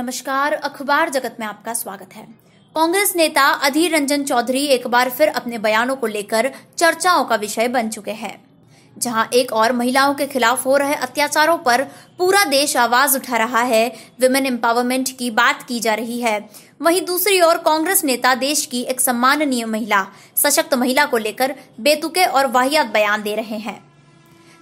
नमस्कार अखबार जगत में आपका स्वागत है कांग्रेस नेता अधीर रंजन चौधरी एक बार फिर अपने बयानों को लेकर चर्चाओं का विषय बन चुके हैं जहां एक और महिलाओं के खिलाफ हो रहे अत्याचारों पर पूरा देश आवाज उठा रहा है विमेन एम्पावरमेंट की बात की जा रही है वहीं दूसरी ओर कांग्रेस नेता देश की एक सम्माननीय महिला सशक्त महिला को लेकर बेतुके और वाहियात बयान दे रहे हैं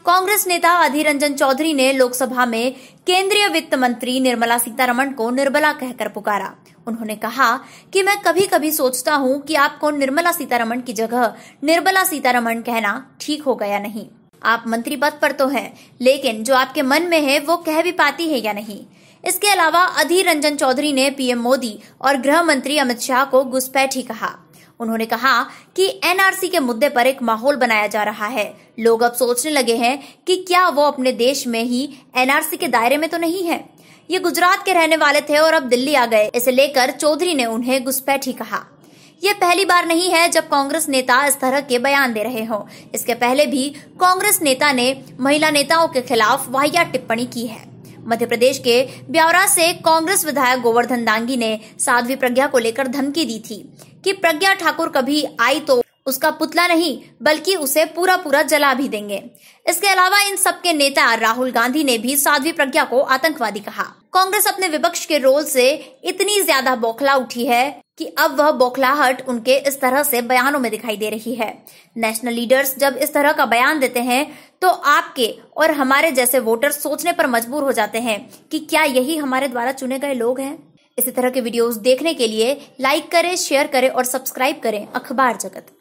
कांग्रेस नेता अधीर रंजन चौधरी ने लोकसभा में केंद्रीय वित्त मंत्री निर्मला सीतारमण को निर्मला कहकर पुकारा उन्होंने कहा कि मैं कभी कभी सोचता हूँ कि आपको निर्मला सीतारमण की जगह निर्मला सीतारमण कहना ठीक हो गया नहीं आप मंत्री पद पर तो हैं लेकिन जो आपके मन में है वो कह भी पाती है या नहीं इसके अलावा अधीर रंजन चौधरी ने पीएम मोदी और गृह मंत्री अमित शाह को घुसपैठी कहा उन्होंने कहा कि एनआरसी के मुद्दे पर एक माहौल बनाया जा रहा है लोग अब सोचने लगे हैं कि क्या वो अपने देश में ही एनआरसी के दायरे में तो नहीं है ये गुजरात के रहने वाले थे और अब दिल्ली आ गए इसे लेकर चौधरी ने उन्हें घुसपैठी कहा यह पहली बार नहीं है जब कांग्रेस नेता इस तरह के बयान दे रहे हों इसके पहले भी कांग्रेस नेता ने महिला नेताओं के खिलाफ वाहिया टिप्पणी की है मध्य प्रदेश के ब्यावरा से कांग्रेस विधायक गोवर्धन दांगी ने साध्वी प्रज्ञा को लेकर धमकी दी थी कि प्रज्ञा ठाकुर कभी आई तो उसका पुतला नहीं बल्कि उसे पूरा पूरा जला भी देंगे इसके अलावा इन सबके नेता राहुल गांधी ने भी साध्वी प्रज्ञा को आतंकवादी कहा कांग्रेस अपने विपक्ष के रोल से इतनी ज्यादा बौखला उठी है कि अब वह बौखलाहट उनके इस तरह से बयानों में दिखाई दे रही है नेशनल लीडर्स जब इस तरह का बयान देते हैं तो आपके और हमारे जैसे वोटर सोचने पर मजबूर हो जाते हैं कि क्या यही हमारे द्वारा चुने गए लोग हैं इसी तरह के वीडियोस देखने के लिए लाइक करें शेयर करें और सब्सक्राइब करें अखबार जगत